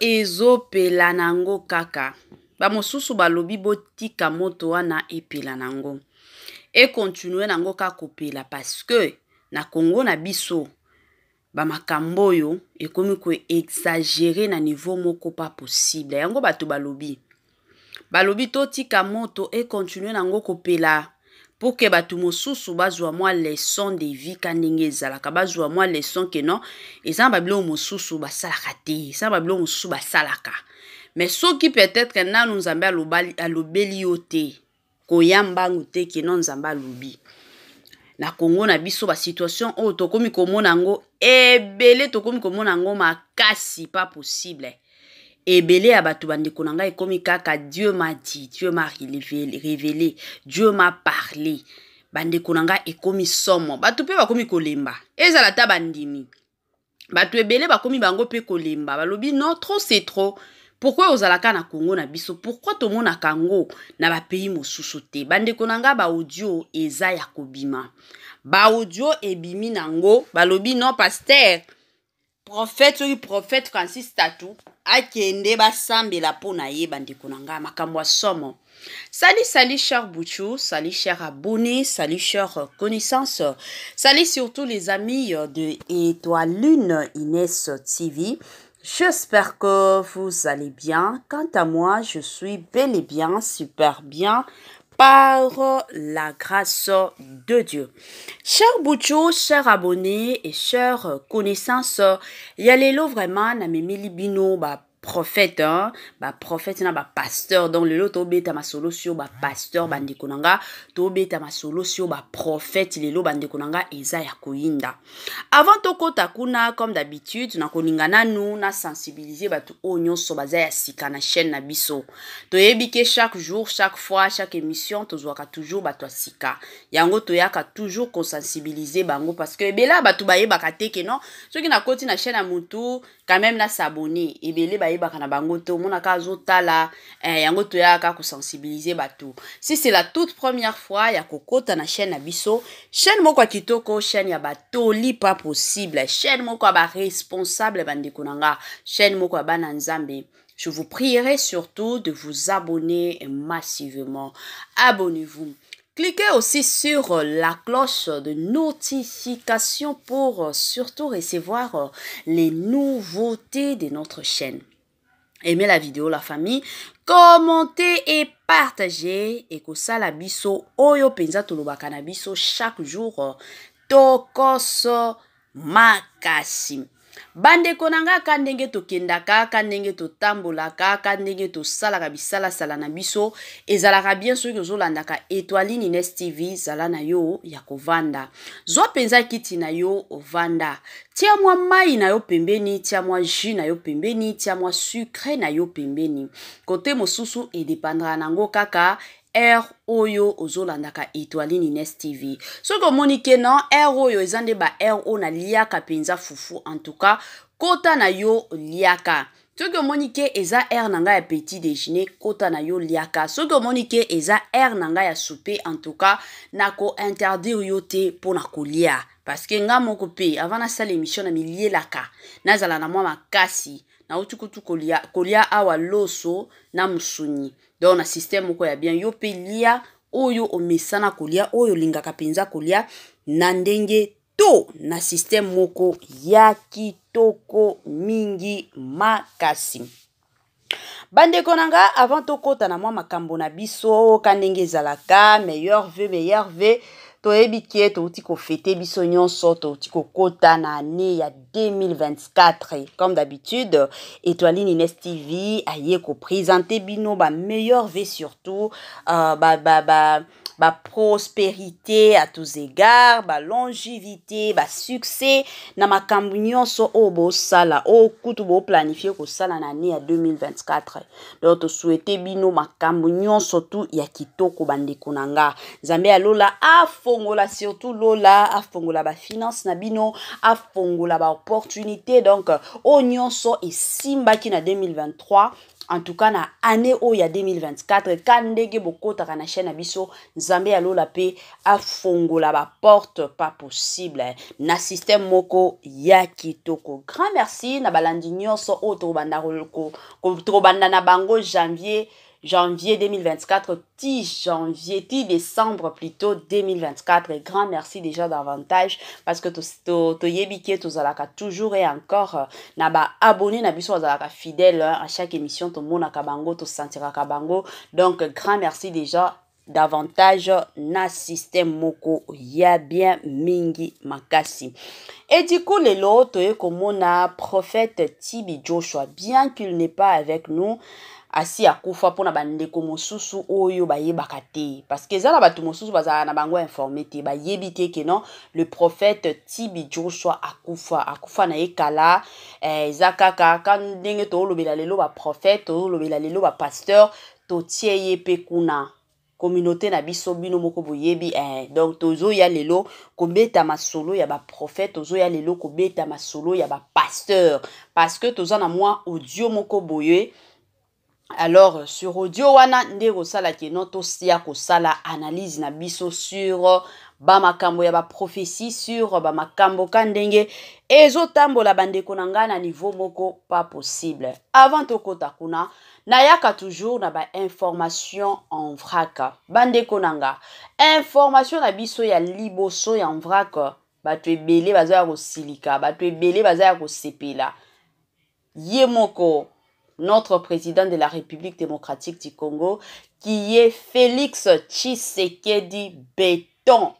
ezopela nango kaka bamosusu balobi botika moto wana epela nango ekontinue nango kaka kopela parceke na kongo na biso bamakambo oyo ekomi koexagere na niveau moko pa possible yango bato balobi balobi totika moto ekontinue nango kopela mpo ke bato mosusu bazwa mwa leson de vie ka ndenge ezalaka bazwa mwa leson ke non eza na babiloko mosusu basalaka te eza na babiloko mosusu basalaka me soki peut-être nanu nzambe alobeli yo te koya mbangu te ke non nzambe alobi na kongo na biso basituation oyo tokómi komona yango ebele tokómi komona yango makasi pa possible ebele ya bato bandeko na ngai ekomi kaka dieu ma di dieu ma révélé dieu ma parle bandeko na ngai ekomi somo bato mpe bakomi kolemba ezala ta bandimi bato ebele bakomi bango mpe kolemba balobi non trop c'est trop pourkui ozalaka na kongo na biso pourkui tomonaka yango na bapeyi mosusu te bandeko na ngai baaudio eza ya kobima baaudio ebimi nango balobi non paster prophète soki prophète francis tatu akende la na ye somo Salut, salut cher Bouchou, salut cher abonné, salut cher connaissance, salut surtout les amis de Étoile Lune Inès TV. J'espère que vous allez bien. Quant à moi, je suis bel et bien, super bien par la grâce de Dieu. Cher Boucho, cher abonné et cher connaissances, yallelo vraiment na mimi libino bah, baprophète baprophète na bapasteur donc lelo tobeta masolo sio bapasteur bandeko na nga tobeta masolo sio baprophète lelo bandeko na nga eza ya koyinda avant tokɔta kuna comme d'habitude nakoninga nanu nasensibilize bato oyo nyonso baza ya sika na chaîne na biso toyebi ke chaque jour chaque fois chaque émission tozwaka toujours bato ya sika yango toyaka toujours kosensibilize bango parce que ebele bato bayebaka te ke non soki nakoti na chaîne ya motu quand même nasabone ebele bayebaka bayebaka na bango te omona ka azotala eh, yango toyaka kosensibilize bato si c'est la toute première fois ya kokota na chaîne na biso chaîne moko kitoko chaîne ya batoli pas possible chaîne moko ya baresponsable bandeko konanga chaîne moko ya bana nzambe je vous prierai surtout de vous abonner massivement abonnez-vous Cliquez aussi sur la cloche de notification pour surtout recevoir les nouveautés de notre chaîne aimez la vidéo la famille commentez et partagez et que ça la biso oyo penza tout le chaque jour tokoso makasi bandeko na ngai ka ndenge tokendaka ka ndenge totambolaka ka ndenge tosalaka bisalasala na biso ezalaka bien soki ozolandaka etoile nines tv zala na yo ya kovanda zwa mpenza kiti na yo ovanda tia mwa mai na yo pembeni tia mwa jus na yo pembeni tia mwa sucre na yo pembeni kote mosusu edepandaka nango kaka r oyo ozolandaka etoilini nes tv soki omoni ke na r oyo eza nde ba r oyo naliaka mpenza fufu en tout cas kota na yo liaka soki omoni ke eza r na ngai ya petit déjeuner kota na yo liaka soki omoni ke eza r na ngai ya soupe en tout cas nakointerdire yo te mpona kolia parceke nga moko mpe avant nasala émission na milielaka nazala na mwa makasi nauti kutu kolia, kolia awa loso na musuni donc na systeme moko ya bien yo mpe lia oyo omesana kolia oyo olingaka mpenza kolia na ndenge to na systeme moko ya kitoko mingi makasi bandeko na nga avant tokɔta na mwa makambo na biso ka ndenge ezalaka meilleur ve meilleur ve toyebi kie touti kofete biso nyonso touti kokɔta na ane ya 2024 comme d'habitude etoiline ines tv aye kopresente bino bameilleur ve surtout uh, ba, ba, ba, baprospérité à tous égards balongivité basuccès na makambo nyonso oyo bosala oyo kutu boplanifie kosala na année ya 2024 donc tosuete bino makambo nyonso tu ya kitoko bandeko na nga nzambe alola afongola surtout lola afongola bafinance na bino afongola baopportunité donc oyo nyonso esimbaki na 2023 en tout cas na année o ya 2024 ka ndenge bokotaka kana chaîne na biso nzambe lola pe afongola porte pas possible hein. na système moko ya kitoko grand merci na balandi nyonso oyo tokobanda na bango janvier janvier 2024, petit janvier, petit décembre plutôt 2024. Et grand merci déjà davantage parce que to to toujours et encore euh, naba abonné tu es fidèle à chaque émission to mona kabango, to sentira kabango, Donc grand merci déjà davantage na systeme moko ya bien mingi makasi et du coup les loto et komona prophète Tibi Joshua bien qu'il n'est pas avec nous asi akufa mpona bandeko mosusu oyo bayebaka te parceke eza na bato mosusu bazala na bango informe te bayebi te ke non le prophète tibi joshua akufa akufa na ye kala eh, eza kaka ka ndenge toolobela lelo baprophète toolobela lelo bapaster totie ye mpe kuna communauté na biso bino moko boyebi eh. donc tozoya lelo kobeta masolo ya baprofete tozoya lelo kobeta masolo ya bapasteur parce que toza na mwa audio moko boye alors sur audio wana qui ki eno la sala analyse na biso sur euh, bamakambo ya prophétie sur euh, bamakambo ka ndenge tambo tambo la konanga na niveau moko pas possible avant kota kuna nayaka toujours na information en vrac bande konanga. information na biso ya liboso ya vrac bato bele baza ya ba bato ebele baza ya moko notre président de la République démocratique du Congo, qui est Félix Tshisekedi Béton.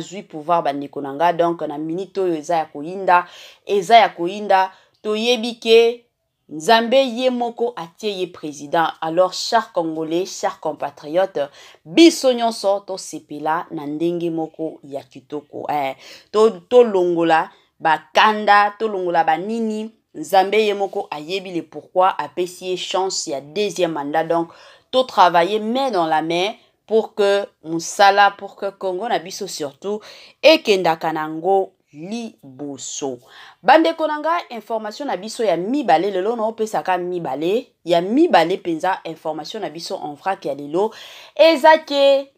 joui pouvoir bandeko donc na minite oyo eza ya koyinda eza ya koyinda toyebi ke nzambe ye moko atie président alors chers congolais chers compatriotes, bisonyon nyonso tosepela na ndenge moko ya kitoko eh, to to bakanda ba Nini nzambe yemoko moko le pourquoi a chance chance a deuxième mandat donc tout travailler main dans la main pour que Moussala, pour que congo na surtout, surtout Kenda Kanango liboso bosso, Bande konanga information na biso ya balé, lelo na mi balé ya mi balé penza information na biso en frak ya lelo eza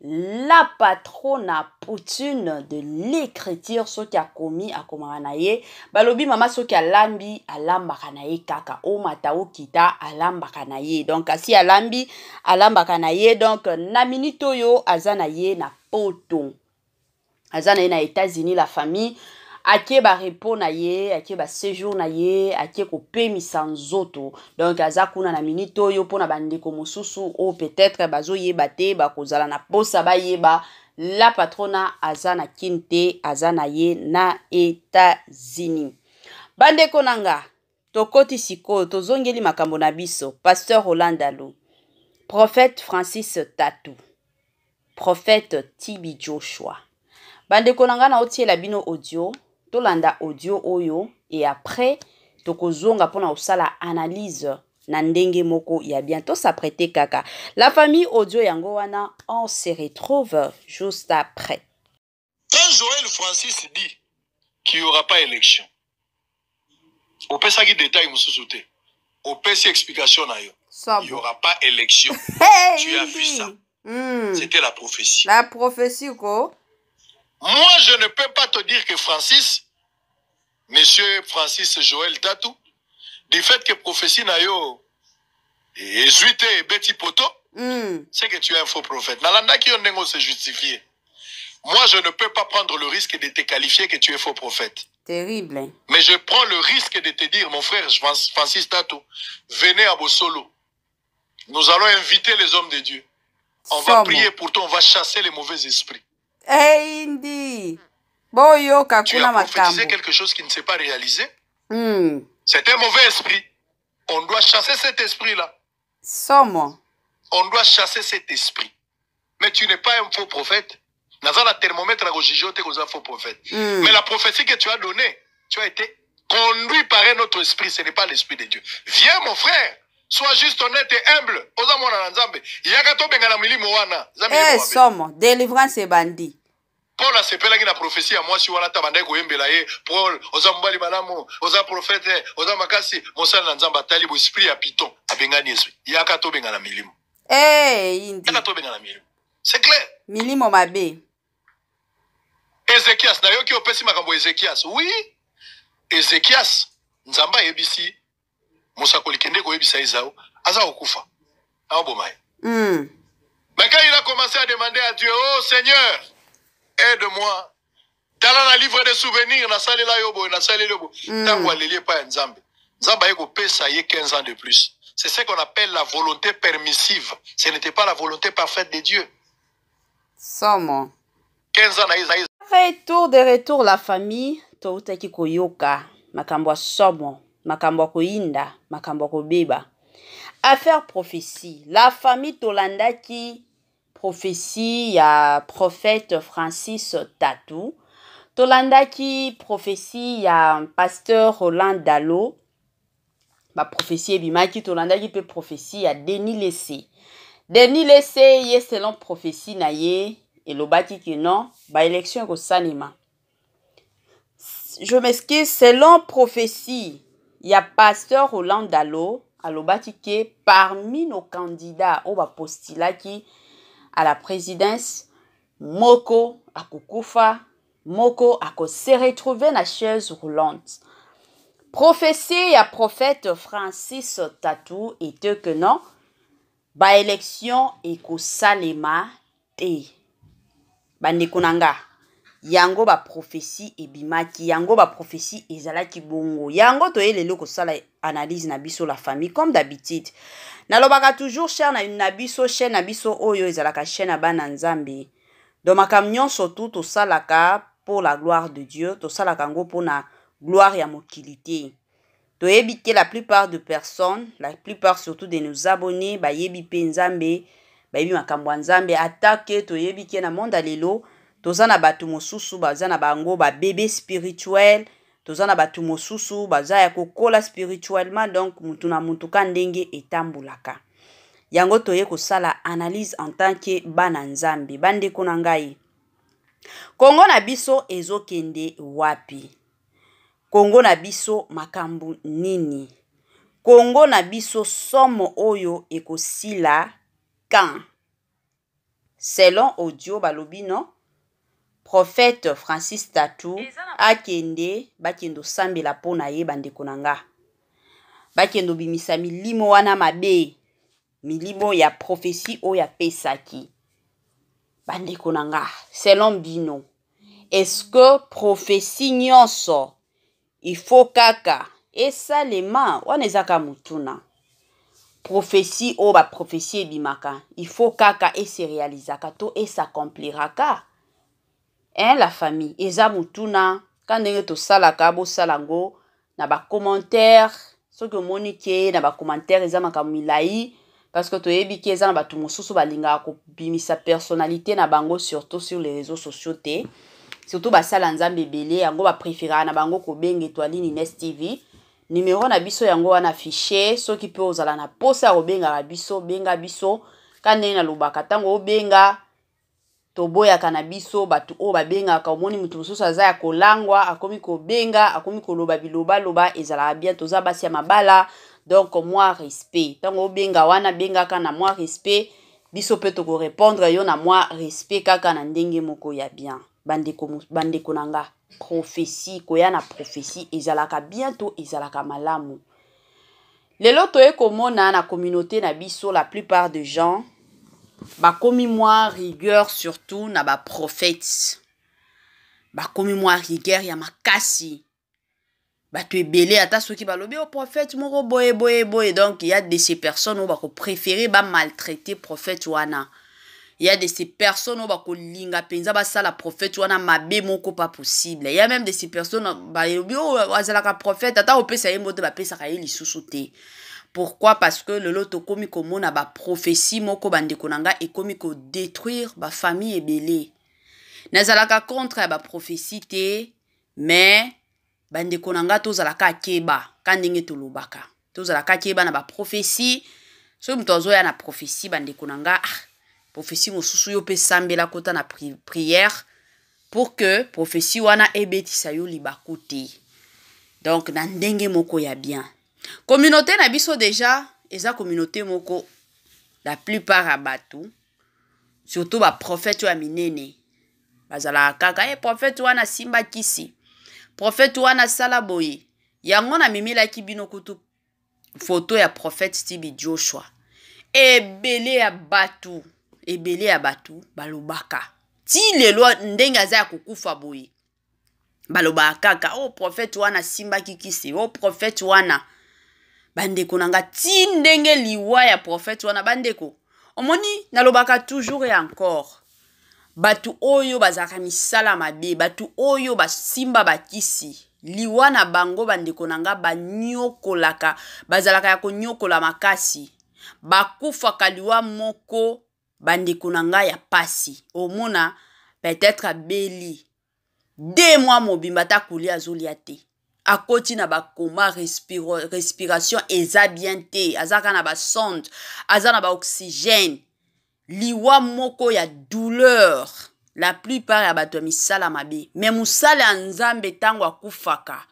la patrona poutine de l'écriture qui a commis à komaranaye. balobi mama sokia lambi alamba na ye kaka mata kita alambaka alamba ye donc asi alambi alamba na donc na minito yo azana na ye na poto Azana na ye na la famille atie barepo na ye atie baséjour na ye atie kopemisa nzoto donk aza kuna na minite oyo mpona bandeko mosusu oyo peut-être bazoyeba te bakozala na posa bayeba la patrona aza na kini te aza na ye na etats-unis bandeko na nga tokoti sikoyo tozongeli makambo na biso paster holandalu prophète francis tatu prophète tibi joshua bandeko na nga naotiela bino audio l'anda audio oyo et après tokozonga pona osala analyse na ndenge moko ya bientôt s'apprêter kaka la famille audio yangoana on se retrouve juste après quand Joël francis dit qu'il n'y aura pas élection qui détail mosusu on opesi explication na yo il n'y aura pas élection tu as vu ça hmm. c'était la prophétie la prophétie quoi moi je ne peux pas te dire que francis monsieur francis Joël Tatou, du fait que prophétie na yo et Betty poto hmm. c'est que tu es un faux prophète justifier moi je ne peux pas prendre le risque de te qualifier que tu es faux prophète terrible hein. mais je prends le risque de te dire mon frère francis Tatou, venez à Bosolo nous allons inviter les hommes de Dieu on va prier pour toi on va chasser les mauvais esprits hey, Indy tu as prophétisé quelque chose qui ne s'est pas réalisé. Hmm. C'est un mauvais esprit. On doit chasser cet esprit-là. Somme. On doit chasser cet esprit. Mais tu n'es pas un faux prophète. la thermomètre un faux prophète. Hmm. Mais la prophétie que tu as donnée, tu as été conduit par un autre esprit. Ce n'est pas l'esprit de Dieu. Viens, mon frère. Sois juste honnête et humble. Somme, na Eh, bandit. paul asepelaki na profesi ya mwasi wana ata bandaki koyembela ye paul oza mobali malamu oza profete oza makasi mosala na nzambe atali bo esprit ya piton abengani esprit yaka tobenga na milimo eyaka eh, tobenga na milimo c'est clair milimo mabe ezekias nayoki opesi makambo ezekias wi ezekias nzambe ayebisi mosakoli kende koyebisa ezao aza kokufa aoboma ye mm. mais quand il a commencé à demander à dieu oh seigneur aide-moi. dans la livre de souvenir la yo boye na yo lebo, mm. ntango aleli pas ya Zambé. Zambé, aye kopesa ye 15 ans de plus c'est ce qu'on appelle la volonté permissive ce n'était pas la volonté parfaite de dieu somo 15 ans na ye retour de retour la famille toutaki koyoka makambo ya makambo ya koyinda makambo ko kobeba affaire prophétie la famille tolandaki prophétie à prophète Francis Tatou. qui prophétie un pasteur Roland Dalo. Ma bah, prophétie Tolanda qui peut prophétie à Denis Lessé. Denis Lessé est selon prophétie na et qui non ba élection Sanima. Je m'excuse selon prophétie y il a pasteur Roland Dallo, alobaki parmi nos candidats là qui à la présidence, Moko akukufa, Moko ako se retrouver na chaise roulante. Prophétie à prophète Francis Tatou et que non, ba élection ekosalema te. ba na nga yango prophétie ebimaki yango et ezalaki bongo yango toyei lelo Salema analyse na biso la famille comme d'habitude na lobaka toujours cher na une biso chaîne na biso oyo ezalaka chaîne ya bana nzambe donc makambo nyonso to tout pour la gloire de dieu ngo pour na gloire ya mokili To toyebi la plupart de personnes la plupart surtout de nos abonnés yebi mpe nzambe yebi makambo nzambe ata to yebike na monde ya to toza na bato mosusu za na bango bébé spirituel toza na bato mosusu baza ya kokola spirituellement donc mutu na mutu ka ndenge etambolaka yango toye kosala analyse en tant ke bana nzambe bandeko na ngai kongo na biso ezokende wapi kongo na biso makambo nini kongo na biso somo oyo ekosila kan selon audio balobi no profete francis tatu akende bakende osambela mpo na ye bandeko na nga bakende obimisa milimo wana mabe milimo ya profesi oyo apesaki bandeko na nga selon bino eske profesi nyonso ifo kaka esalema wana ezaka motuna profesi oyo baprofesi ebimaka ifo kaka eserealizaka to esacompliraka hein, la famille eza motu na ka ndenge tosalaka bosala yango na bacommentaire soki omoni ke na bacommentaire eza makambo milai parceke toyebi ke eza na bato mosusu balingaka kobimisa personnalité na bango surtout sur les réseaux sociaux te surtout basala nzambe ebele yango bapréféraka na bango kobenge toali nines tv numero na biso yango wana afishe soki mpe ozala na posa ya kobengaka biso benga biso ka ndenge nalobaka ntango obenga toboyaka na biso bato oyo babengaka omoni moto mosusu aza ya kolangwa akomi kobenga akomi koloba bilobaloba ezalaka bien toza basi ya mabala donc mwa respect ntango obenga wana bengaka na mwa respect biso mpe tokorépondre yo na mwa respect kaka na ndenge moko ya bien bandeko, bandeko na nga profesi koya na profesi ezalaka bien to ezalaka malamu lelo toye komona na communauté na biso la plupart de gens bakomi mwa rigueur surtout na ba bakomi mwa rigueur ya makasi bah, tu ebele ata soki balobi o prophète moko boye boye boye donc y de ces personnes bah, préférer ba maltraiter prophète wana il y a de ces personnes linga bakolinga ba sala prophète wana mabe moko pas possible il y a même de ces personnes balobi oyo ka prophète ata opesa ye moto bapesaka ka lisusu te pourquoi parce que le lelo tokomi ba prophétie moko bandeko na nga famille kodétruire bafamille ebele nazalaka contre ba prophétie te mais bandeko na nga tozalaka akeba ka ndenge tolobaka tozalaka akeba na baprophétie soki moto azoya na prophétie bandeko na nga ah profesi mosusu yo mpe sambela kota na pri priere pour ke profesi wana ebetisa yo libaku te donk na ndenge moko ya bien communauté na biso deja eza communauté moko la plupart ya bato surtout baprofete oyo ya minene bazalaka kaka e hey, profete wana asimba kisi profete wana asala boye yango namemelaki bino kutu foto ya profete tibi joshua ebele ya bato ebele ya bato balobaka ti lelo ndenge aza ya kokufa boye balobaka kaka o oh, profete wana asimbaki kisi o oh, profete wana bandeko na nga ti ndenge liwa ya profete wana bandeko omoni nalobaka toujours et encore bato oyo bazalaka misala mabe bato oyo basimba bakisi liwa na bango bandeko na nga banyokolaka bazalaka ya konyokola makasi bakufaka liwa moko bandeko na ngai ya pasi omona peut-être abeli de mwa mobimba ata kolia azolia te akoti na bakoma respiration eza bien te aza kaka na basonde aza na baoxygène liwa moko ya douleur la plupart ya bato ya misala mabe me mosala ya nzambe ntango akufaka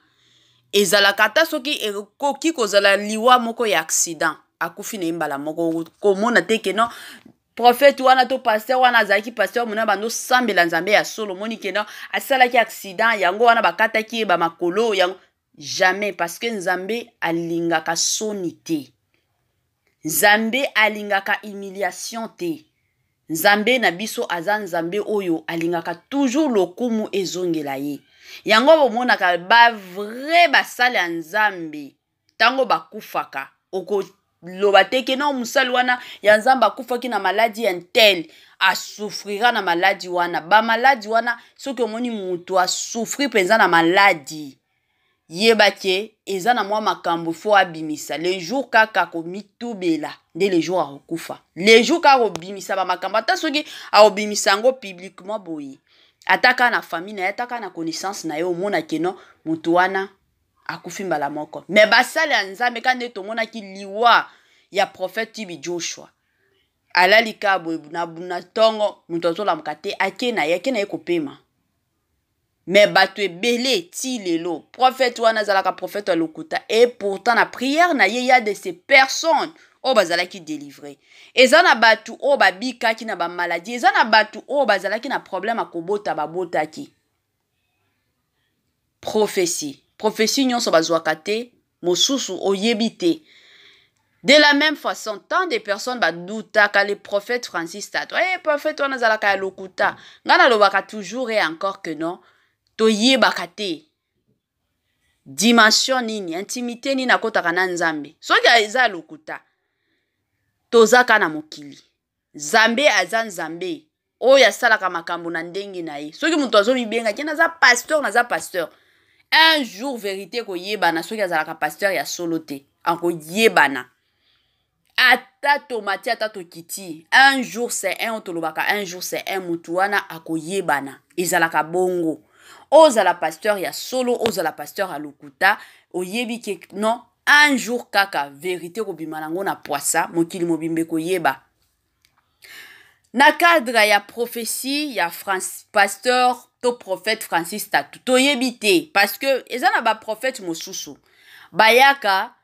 ezalaka ata soki ekoki kozala liwa moko ya accident akufi na ye mbala moko komona te ke non profete wana to paster wana azalaki paster mona bando osambela nzambe ya solo moni kena asalaki accident yango wana bakataki ye bamakolo yango jamais parce que nzambe alingaka soni te nzambe alingaka humiliation te nzambe na biso aza nzambe oyo alingaka toujours lokumu ezongela ye yango bomonaka bavrai basala ya nzambe ntango bakufaka okoti loba te ke na mosali wana ya nzambe akufaki na maladi ya ntele asufrira na maladi wana bamaladi wana soki omoni moto asufri mpenza na maladi yeba ke eza na mwa makambo fo abimisa le jour kaka komitubela nde le jour akokufa le jour kaka kobimisa bamakambo ata soki akobimisa yango publiquement boye ata kaka na famille na ye ata kaka na connaissance na ye omona keno moto wana akufi mbala moko me basali ya nzambe ka nde tomonaki liwa ya profete tibi joshua alali ka boye na ntongo moto azolamuka te ake na ye ake na ye kopema me bato ebele ti lelo profete wana azalaka profete ya lokuta e pourtant na priere na ye ya de ces personnes oyo oh, bazalaki délivre eza na bato oyo babikaki na bamaladi eza na bato oyo bazalaki na problème ya kobota babotaki prophétie prophétie nyonso bazwaka te mosusu oyebite de la même façon tant de personnes badouta kale prophète francis tato Eh prophète wana zalaka ya lokuta ngai l'obaka toujours et encore que non toyebaka te dimension nini intimité nini nakota na nzambe soki eza ya lokuta toza na mokili Zambe aza Oya sala asalaka makambo na ndenge na ye soki moto azomibenga ke naza pasteur naza pasteur un jour vérité ekoyebana soki azalaka paster ya solo te akoyebana ata tomati ata tokiti un jour c'est un oyo tolobaka un jour c'est un motu wana akoyebana ezalaka bongo ozala paster ya solo ozala paster ya lokuta oyebi ke non un jour kaka vérité ekobima nango na poisa mokili mobimba ekoyeba na cadre ya prophesie ya france pasteur to prophète francis tatu toyebi te parce que eza na baprophète mosusu bayaka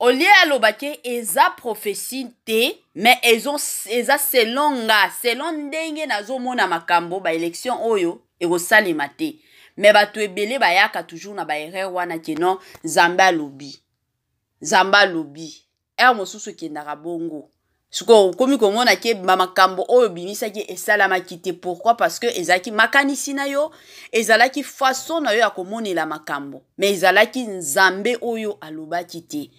olie alobaki eza prophesie te mais ezo, eza selon nga selon ndenge nazomona makambo baélection oyo ekosalema te me bato ebele bayaka toujours na baerreur wana ke non nzambe alobi nzambe alobi ere mosusu ekendaka bongo sikoyo okomi komona ke bamakambo oyo obimisaki esalamaki te pourkui parce que ezalaki makanisi na yo ezalaki faso na yo ya komonela makambo me ezalaki nzambe oyo alobaki te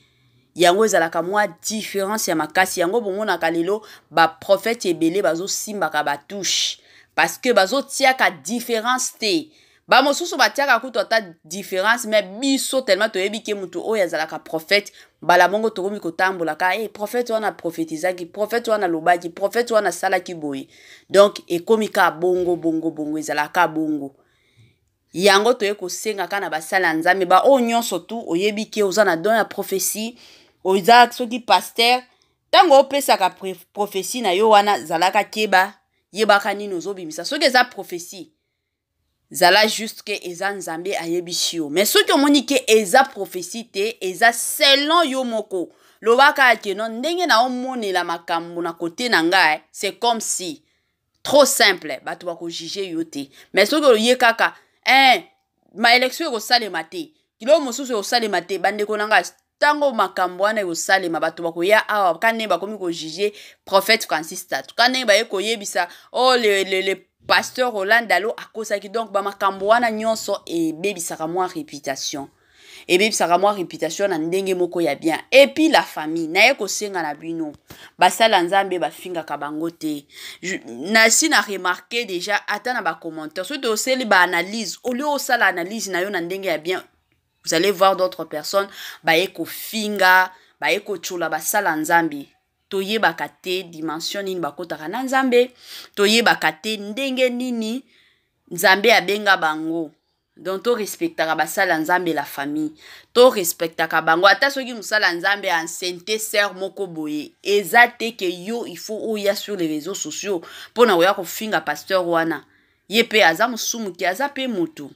yango ezalaka mwa différence ya makasi yango bomonaka lelo baprofete ebele bazosimbaka batushe parce que bazotiaka différence te bamosusu batiaka kutu ata différence me biso telema toyebi ke motu oyo azalaka prophète mbala bongo tokomi kotambola ka e eh, hey, prophète wana prophétisaki prophète wana alobaki prophète wana asalaki boye donk ekomi ka bongo bongo bongo ezalaka bongo yango toye kosenga ka na basali ya nzambe baoyo nyonso tu oyebi ke oza na don ya prophesie oza soki paster ntango opesaka prophesie na yo wana zalaka keba yebaka nini ozobimisa soki eza prophesie zala juste ke eza nzambe ayebisi yo me soki omoni ke eza profesi te eza selon yo moko lobaka ake no ndenge naomonela makambo na kote na ngai c'est comme si trop simple bato bakojuge yo te me soki oye kaka eh, maelektio ekosalema te kilo mosusu ekosalema te bandeko na ngai ntango makambo wana ekosalema bato bakoya awa ka ndenge bakomi kojuge prophète francis tatu ka ndenge baye koyebisa o oh, le, le, le Pasteur Roland Dalo a alo ki donc bama wana nyonso e mwa réputation ebebisaka mwa réputation na ndenge moko ya bien et puis la famille naye senga na bino basala nzambe bafingaka bango te nasi na remarke deja ata na So li ba analyse au lieu sala analyse na yo na ndenge ya bien vous allez voir d'autres personnes finga, yeko chula, ba sala nzambe toyebaka te dimension nini bakɔtaka na nzambe toyebaka te ndenge nini nzambe abenga bango donc torespectaka basala ya nzambe la famille torespectaka bango ata soki mosala ya nzambe ansente ser moko boye eza te ke yo ifaut oya sur les réseaux sociaux mpona oya kofinga pasteur wana ye mpe aza mosumuki aza mpe motu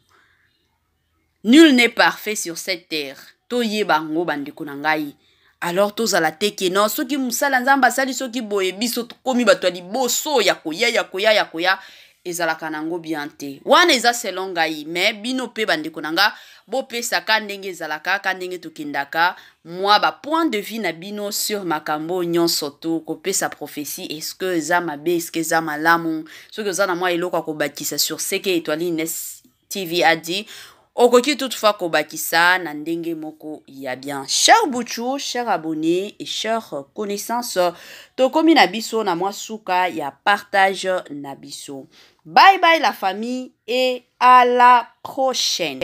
nul n'est parfait sur cette terre toyeba yango bandeko na ngai alors tozala te ke non soki mosala nzambe asali soki boye biso tokomi bato ya liboso ya koya ya koya ya koya ezalaka nango bien te wana eza selo ngai me bino mpe bandeko na nga bopesaka ndenge ezalaka ka ndenge tokendaka mwa bapoint de vie na bino sur makambo nyonso to kopesa prophesie eske eza mabe eske eza malamu soki oza na mwa eloko ya kobakisa sur seke etoile ines tv adi okoki toutefois kobakisa na ndenge moko ya bien cher boutou cher abonné et cher connaissance tokomi na biso na mwa suka ya partage nabiso. bye bye la famille et à la prochaine